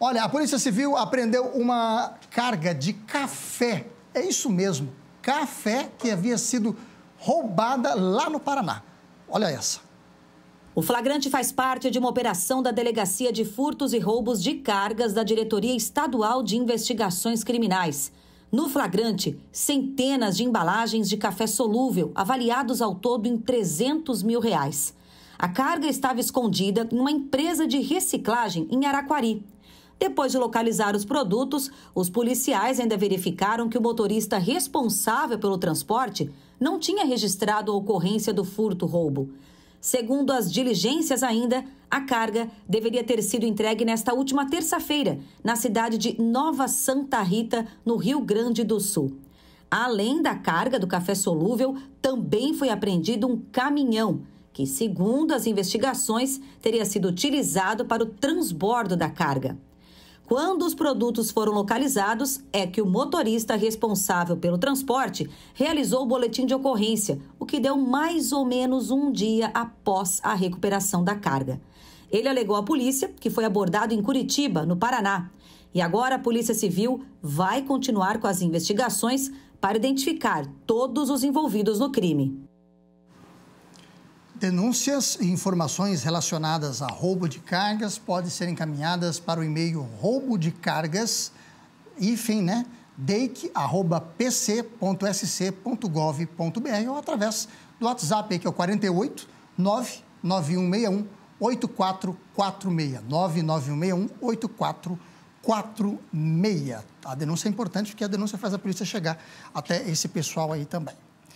Olha, a Polícia Civil apreendeu uma carga de café. É isso mesmo, café que havia sido roubada lá no Paraná. Olha essa. O flagrante faz parte de uma operação da Delegacia de Furtos e Roubos de Cargas da Diretoria Estadual de Investigações Criminais. No flagrante, centenas de embalagens de café solúvel, avaliados ao todo em 300 mil reais. A carga estava escondida em uma empresa de reciclagem em Araquari, depois de localizar os produtos, os policiais ainda verificaram que o motorista responsável pelo transporte não tinha registrado a ocorrência do furto-roubo. Segundo as diligências ainda, a carga deveria ter sido entregue nesta última terça-feira, na cidade de Nova Santa Rita, no Rio Grande do Sul. Além da carga do café solúvel, também foi apreendido um caminhão que, segundo as investigações, teria sido utilizado para o transbordo da carga. Quando os produtos foram localizados, é que o motorista responsável pelo transporte realizou o boletim de ocorrência, o que deu mais ou menos um dia após a recuperação da carga. Ele alegou à polícia que foi abordado em Curitiba, no Paraná. E agora a Polícia Civil vai continuar com as investigações para identificar todos os envolvidos no crime. Denúncias e informações relacionadas a roubo de cargas podem ser encaminhadas para o e-mail roubo de cargas, hífen, né? deic.pc.sc.gov.br ou através do WhatsApp, que é o 48 99161 8446. 99161 8446. A denúncia é importante porque a denúncia faz a polícia chegar até esse pessoal aí também.